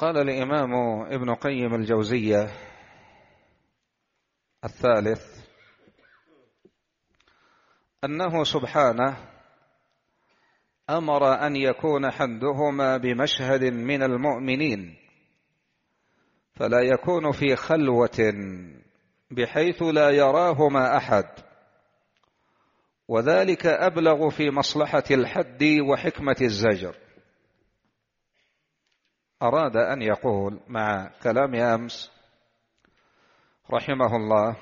قال الإمام ابن قيم الجوزية الثالث أنه سبحانه أمر أن يكون حمدهما بمشهد من المؤمنين فلا يكون في خلوة بحيث لا يراهما أحد وذلك أبلغ في مصلحة الحد وحكمة الزجر أراد أن يقول مع كلام أمس رحمه الله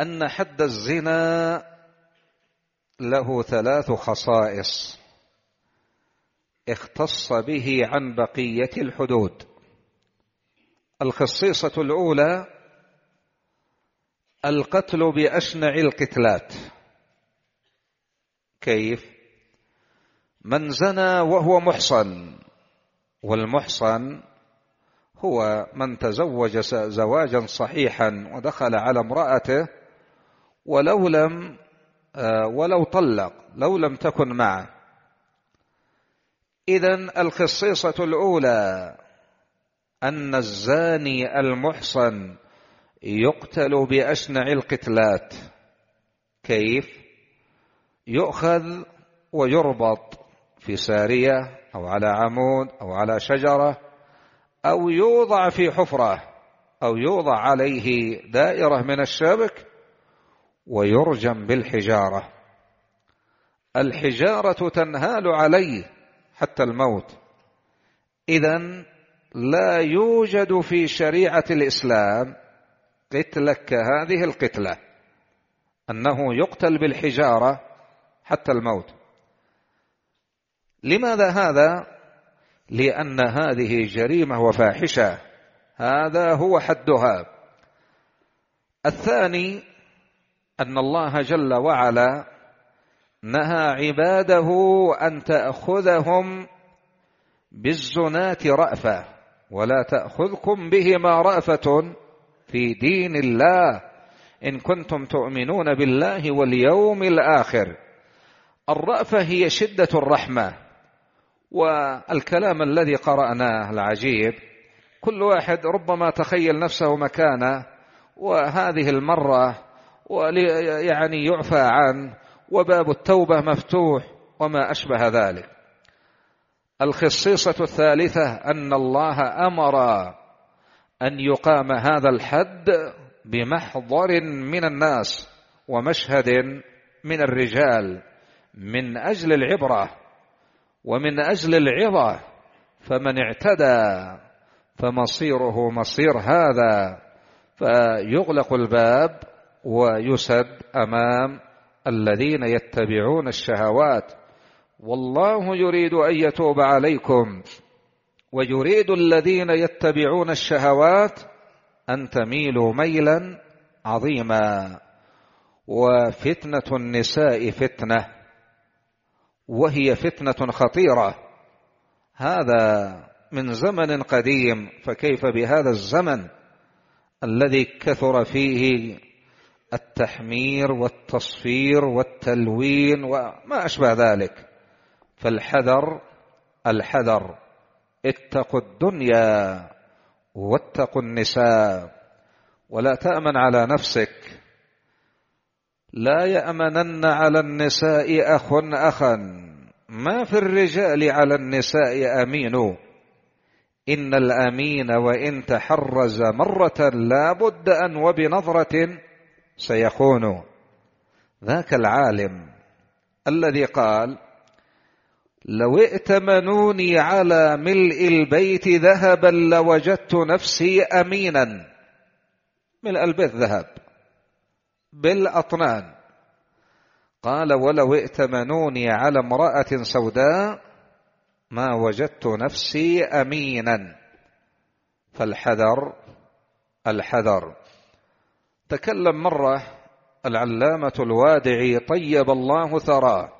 أن حد الزنا له ثلاث خصائص اختص به عن بقية الحدود الخصيصة الأولى القتل بأشنع القتلات كيف؟ من زنى وهو محصن والمحصن هو من تزوج زواجا صحيحا ودخل على امرأته ولو لم آه، ولو طلق لو لم تكن معه إذا الخصيصة الأولى أن الزاني المحصن يقتل بأشنع القتلات كيف يؤخذ ويربط في سارية أو على عمود أو على شجرة أو يوضع في حفرة أو يوضع عليه دائرة من الشبك ويرجم بالحجارة الحجارة تنهال عليه حتى الموت إذا لا يوجد في شريعة الإسلام قتلة كهذه القتلة أنه يقتل بالحجارة حتى الموت لماذا هذا؟ لأن هذه جريمة وفاحشة هذا هو حدها الثاني أن الله جل وعلا نهى عباده أن تأخذهم بالزناة رأفة ولا تأخذكم بهما رأفة في دين الله إن كنتم تؤمنون بالله واليوم الآخر الرأفة هي شدة الرحمة والكلام الذي قرأناه العجيب كل واحد ربما تخيل نفسه مكانه وهذه المرة يعني يعفى عنه وباب التوبة مفتوح وما أشبه ذلك الخصيصة الثالثة أن الله أمر أن يقام هذا الحد بمحضر من الناس ومشهد من الرجال من أجل العبرة ومن أجل العظة فمن اعتدى فمصيره مصير هذا فيغلق الباب ويسد أمام الذين يتبعون الشهوات والله يريد أن يتوب عليكم ويريد الذين يتبعون الشهوات أن تميلوا ميلا عظيما وفتنة النساء فتنة وهي فتنة خطيرة هذا من زمن قديم فكيف بهذا الزمن الذي كثر فيه التحمير والتصفير والتلوين وما أشبه ذلك فالحذر الحذر اتقوا الدنيا واتقوا النساء ولا تأمن على نفسك لا يامنن على النساء اخ اخا ما في الرجال على النساء امين ان الامين وان تحرز مره لا بد ان وبنظره سيخون ذاك العالم الذي قال لو ائتمنوني على ملء البيت ذهبا لوجدت نفسي امينا ملء البيت ذهب بالأطنان قال ولو ائتمنوني على امرأة سوداء ما وجدت نفسي أمينا فالحذر الحذر تكلم مرة العلامة الوادعي طيب الله ثراه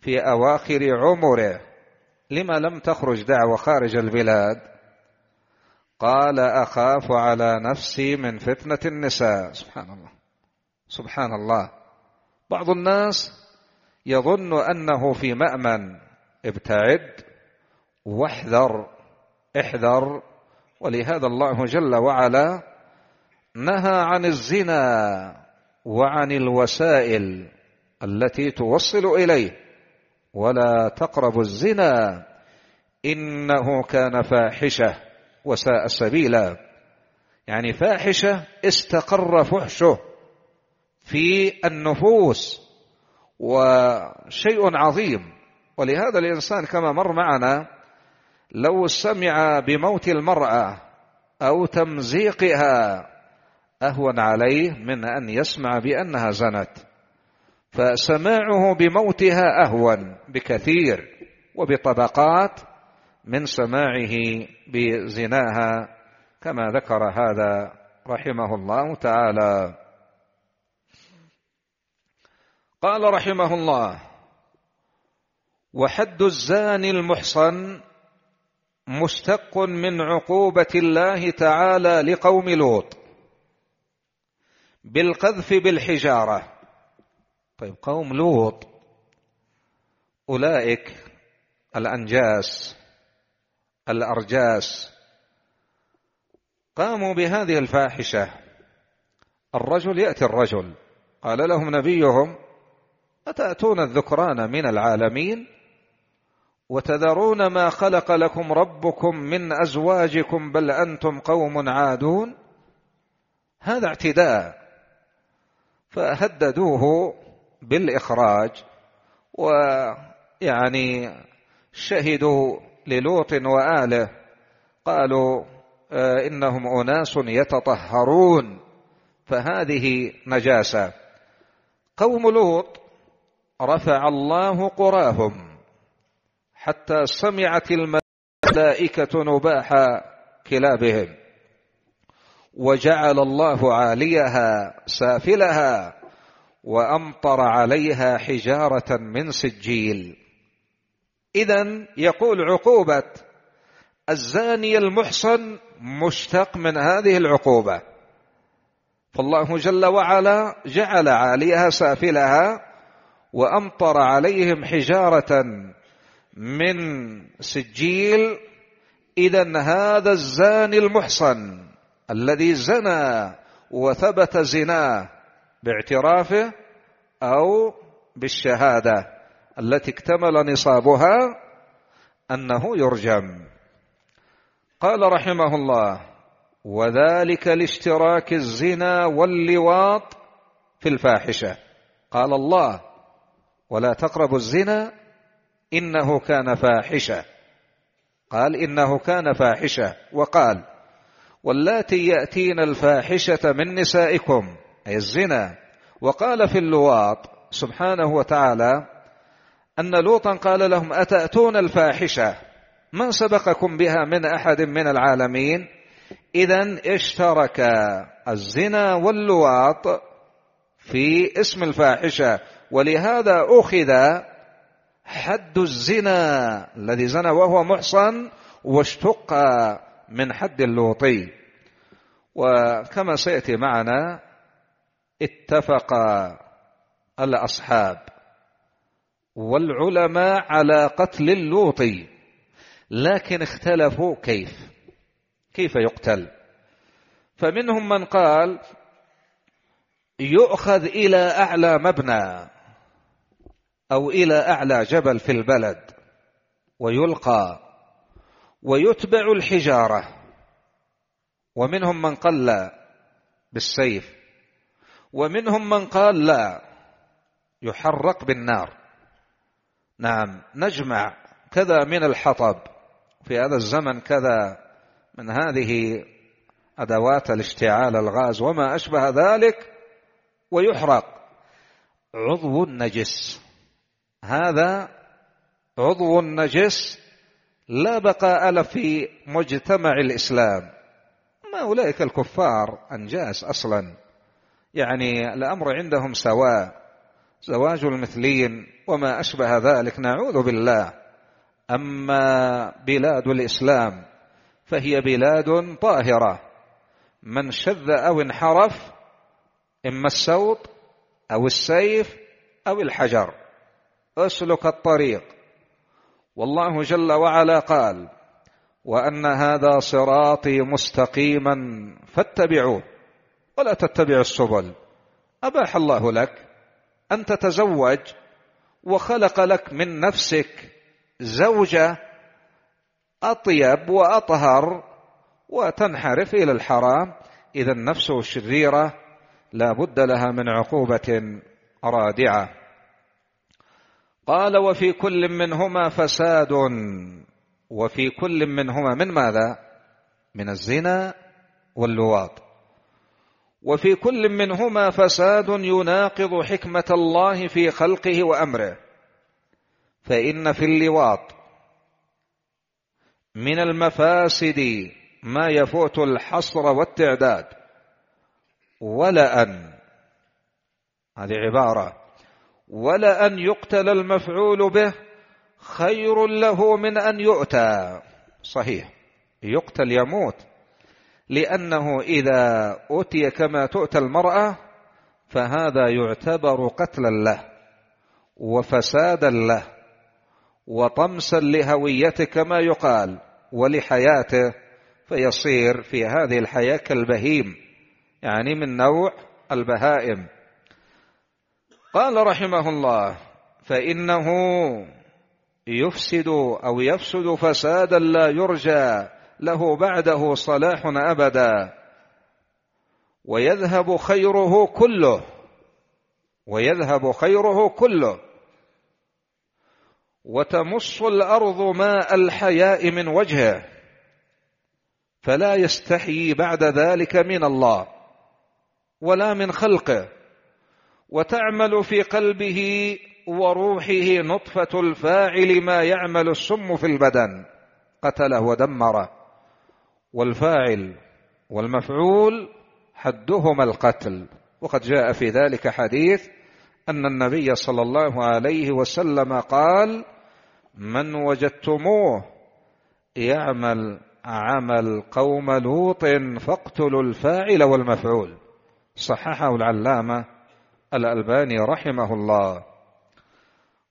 في أواخر عمره لما لم تخرج دعوة خارج البلاد قال أخاف على نفسي من فتنة النساء سبحان الله سبحان الله بعض الناس يظن أنه في مأمن ابتعد واحذر احذر ولهذا الله جل وعلا نهى عن الزنا وعن الوسائل التي توصل إليه ولا تقربوا الزنا إنه كان فاحشة وساء سبيلا يعني فاحشة استقر فحشه في النفوس وشيء عظيم ولهذا الإنسان كما مر معنا لو سمع بموت المرأة أو تمزيقها أهون عليه من أن يسمع بأنها زنت فسماعه بموتها أهون بكثير وبطبقات من سماعه بزناها كما ذكر هذا رحمه الله تعالى قال رحمه الله وحد الزاني المحصن مشتق من عقوبه الله تعالى لقوم لوط بالقذف بالحجاره طيب قوم لوط اولئك الانجاس الارجاس قاموا بهذه الفاحشه الرجل ياتي الرجل قال لهم نبيهم أتأتون الذكران من العالمين وتذرون ما خلق لكم ربكم من أزواجكم بل أنتم قوم عادون هذا اعتداء فهددوه بالإخراج ويعني شهدوا للوط وآله قالوا آه، إنهم أناس يتطهرون فهذه نجاسة قوم لوط رفع الله قراهم حتى سمعت الملائكة نباح كلابهم وجعل الله عاليها سافلها وأمطر عليها حجارة من سجيل إذا يقول عقوبة الزاني المحصن مشتق من هذه العقوبة فالله جل وعلا جعل عاليها سافلها وامطر عليهم حجاره من سجيل اذا هذا الزاني المحصن الذي زنى وثبت زناه باعترافه او بالشهاده التي اكتمل نصابها انه يرجم قال رحمه الله وذلك لاشتراك الزنا واللواط في الفاحشه قال الله ولا تقربوا الزنا إنه كان فاحشة قال إنه كان فاحشة وقال واللاتي يأتين الفاحشة من نسائكم أي الزنا وقال في اللواط سبحانه وتعالى أن لوطا قال لهم أتأتون الفاحشة من سبقكم بها من أحد من العالمين إذا اشترك الزنا واللواط في اسم الفاحشة ولهذا أخذ حد الزنا الذي زنى وهو محصن واشتق من حد اللوطي وكما سيأتي معنا اتفق الأصحاب والعلماء على قتل اللوطي لكن اختلفوا كيف كيف يقتل فمنهم من قال يؤخذ إلى أعلى مبنى أو إلى أعلى جبل في البلد ويلقى ويتبع الحجارة ومنهم من قال لا بالسيف ومنهم من قال لا يحرق بالنار نعم نجمع كذا من الحطب في هذا الزمن كذا من هذه أدوات الاشتعال الغاز وما أشبه ذلك ويحرق عضو نجس هذا عضو نجس لا بقاء له في مجتمع الإسلام ما أولئك الكفار أنجاس أصلا يعني الأمر عندهم سواء زواج المثلين وما أشبه ذلك نعوذ بالله أما بلاد الإسلام فهي بلاد طاهرة من شذ أو انحرف إما السوط أو السيف أو الحجر اسلك الطريق والله جل وعلا قال وان هذا صراطي مستقيما فاتبعوه ولا تتبع السبل اباح الله لك ان تتزوج وخلق لك من نفسك زوجه اطيب واطهر وتنحرف الى الحرام اذا النفس الشريره لا بد لها من عقوبه رادعه قال وفي كل منهما فساد وفي كل منهما من ماذا من الزنا واللواط وفي كل منهما فساد يناقض حكمه الله في خلقه وامره فان في اللواط من المفاسد ما يفوت الحصر والتعداد ولأن هذه عباره ولأن يقتل المفعول به خير له من أن يؤتى صحيح يقتل يموت لأنه إذا أتي كما تؤتى المرأة فهذا يعتبر قتلا له وفسادا له وطمسا لهويته كما يقال ولحياته فيصير في هذه الحياة كالبهيم يعني من نوع البهائم قال رحمه الله فإنه يفسد أو يفسد فسادا لا يرجى له بعده صلاح أبدا ويذهب خيره كله ويذهب خيره كله وتمص الأرض ماء الحياء من وجهه فلا يستحيي بعد ذلك من الله ولا من خلقه وتعمل في قلبه وروحه نطفة الفاعل ما يعمل السم في البدن قتله ودمره والفاعل والمفعول حدهما القتل وقد جاء في ذلك حديث أن النبي صلى الله عليه وسلم قال من وجدتموه يعمل عمل قوم لوط فاقتلوا الفاعل والمفعول صححه العلامة الألباني رحمه الله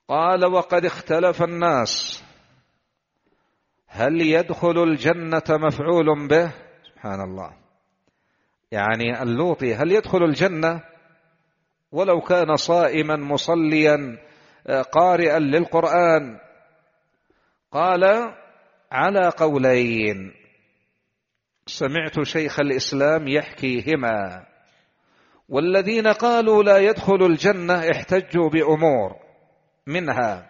قال وقد اختلف الناس هل يدخل الجنة مفعول به سبحان الله يعني اللوطي هل يدخل الجنة ولو كان صائما مصليا آه، قارئا للقرآن قال على قولين سمعت شيخ الإسلام يحكيهما والذين قالوا لا يدخل الجنة احتجوا بأمور منها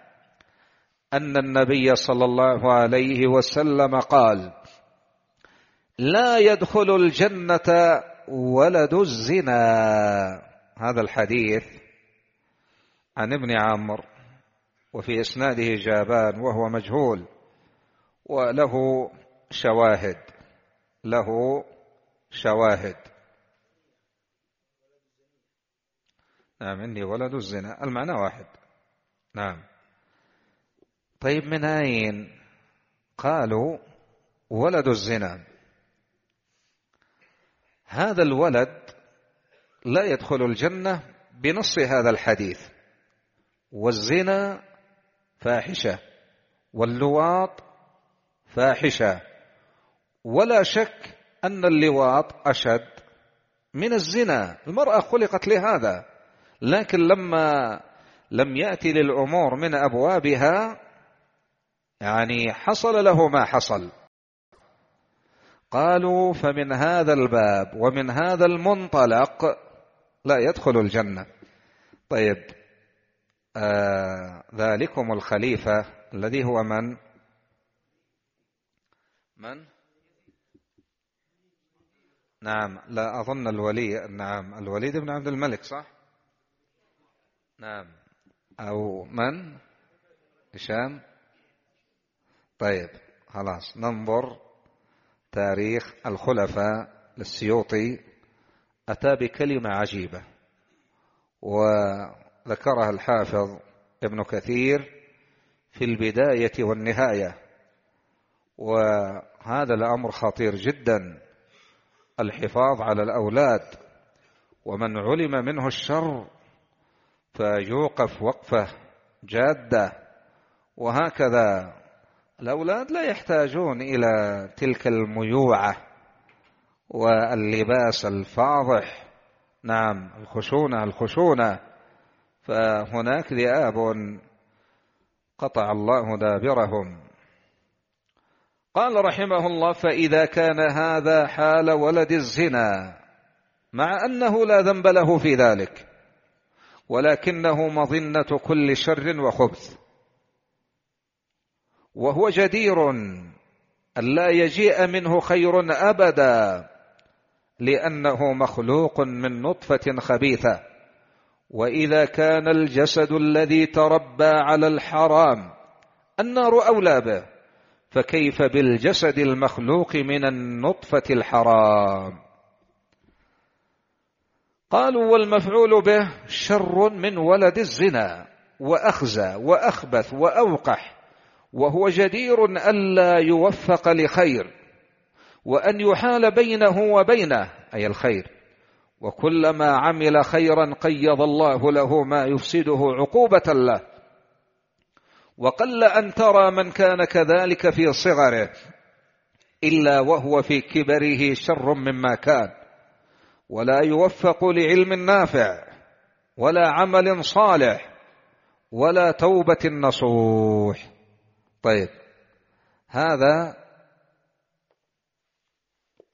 أن النبي صلى الله عليه وسلم قال لا يدخل الجنة ولد الزنا هذا الحديث عن ابن عمرو وفي إسناده جابان وهو مجهول وله شواهد له شواهد نعم إني ولد الزنا المعنى واحد نعم طيب من أين قالوا ولد الزنا هذا الولد لا يدخل الجنة بنص هذا الحديث والزنا فاحشة واللواط فاحشة ولا شك أن اللواط أشد من الزنا المرأة خلقت لهذا لكن لما لم يأتي للأمور من أبوابها يعني حصل له ما حصل قالوا فمن هذا الباب ومن هذا المنطلق لا يدخل الجنة طيب آه ذلكم الخليفة الذي هو من من نعم لا أظن الولي نعم الوليد بن عبد الملك صح نعم أو من هشام طيب خلاص ننظر تاريخ الخلفاء للسيوطي أتى بكلمة عجيبة وذكرها الحافظ ابن كثير في البداية والنهاية وهذا الأمر خطير جدا الحفاظ على الأولاد ومن علم منه الشر فيوقف وقفة جادة وهكذا الأولاد لا يحتاجون إلى تلك الميوعة واللباس الفاضح نعم الخشونة الخشونة فهناك ذئاب قطع الله دابرهم قال رحمه الله فإذا كان هذا حال ولد الزنا مع أنه لا ذنب له في ذلك ولكنه مظنة كل شر وخبث وهو جدير أن لا يجيء منه خير أبدا لأنه مخلوق من نطفة خبيثة وإذا كان الجسد الذي تربى على الحرام النار أولى به فكيف بالجسد المخلوق من النطفة الحرام قالوا والمفعول به شر من ولد الزنا واخزى واخبث واوقح وهو جدير الا يوفق لخير وان يحال بينه وبينه اي الخير وكلما عمل خيرا قيض الله له ما يفسده عقوبه له وقل ان ترى من كان كذلك في صغره الا وهو في كبره شر مما كان ولا يوفق لعلم نافع ولا عمل صالح ولا توبة نصوح طيب هذا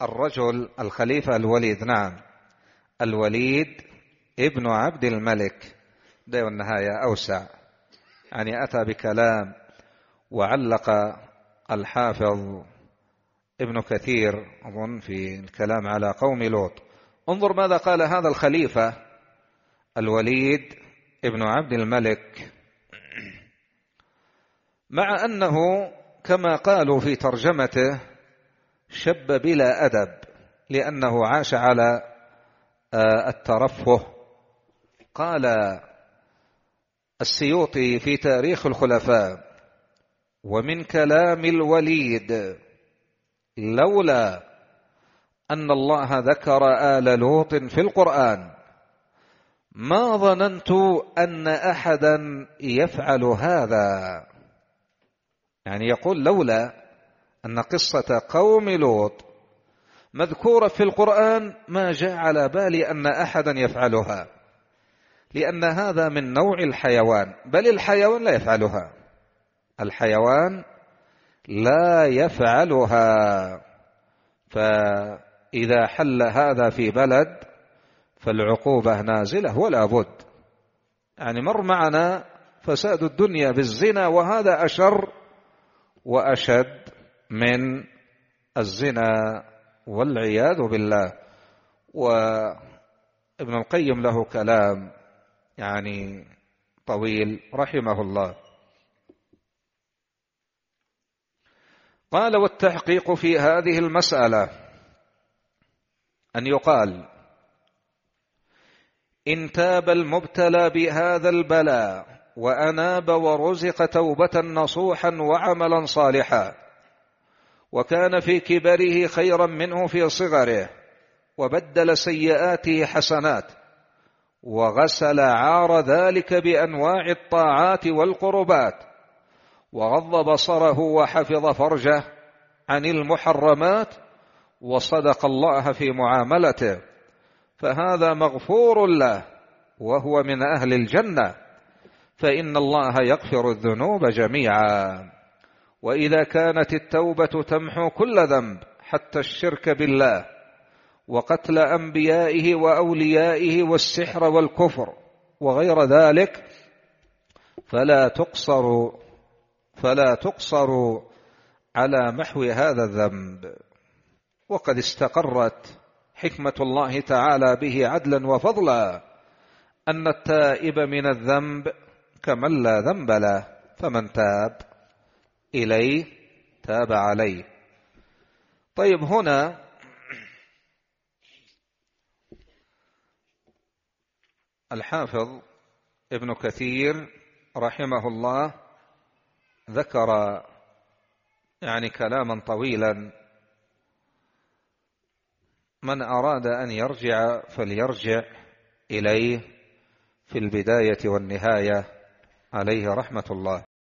الرجل الخليفة الوليد نعم الوليد ابن عبد الملك ده النهاية أوسع يعني أتى بكلام وعلق الحافظ ابن كثير أظن في الكلام على قوم لوط انظر ماذا قال هذا الخليفة الوليد ابن عبد الملك مع أنه كما قالوا في ترجمته شب بلا أدب لأنه عاش على آه، الترفه قال السيوطي في تاريخ الخلفاء ومن كلام الوليد لولا أن الله ذكر آل لوط في القرآن ما ظننت أن أحدا يفعل هذا يعني يقول لولا أن قصة قوم لوط مذكورة في القرآن ما جاء على بالي أن أحدا يفعلها لأن هذا من نوع الحيوان بل الحيوان لا يفعلها الحيوان لا يفعلها ف إذا حل هذا في بلد فالعقوبة نازلة ولا بد يعني مر معنا فساد الدنيا بالزنا وهذا أشر وأشد من الزنا والعياذ بالله وابن القيم له كلام يعني طويل رحمه الله قال والتحقيق في هذه المسألة أن يقال إن تاب المبتلى بهذا البلاء وأناب ورزق توبة نصوحا وعملا صالحا وكان في كبره خيرا منه في صغره وبدل سيئاته حسنات وغسل عار ذلك بأنواع الطاعات والقربات وغض بصره وحفظ فرجه عن المحرمات وصدق الله في معاملته فهذا مغفور له وهو من أهل الجنة فإن الله يغفر الذنوب جميعا وإذا كانت التوبة تمحو كل ذنب حتى الشرك بالله وقتل أنبيائه وأوليائه والسحر والكفر وغير ذلك فلا تقصر فلا تقصر على محو هذا الذنب وقد استقرت حكمة الله تعالى به عدلا وفضلا أن التائب من الذنب كمن لا ذنب له فمن تاب إليه تاب عليه طيب هنا الحافظ ابن كثير رحمه الله ذكر يعني كلاما طويلا من أراد أن يرجع فليرجع إليه في البداية والنهاية عليه رحمة الله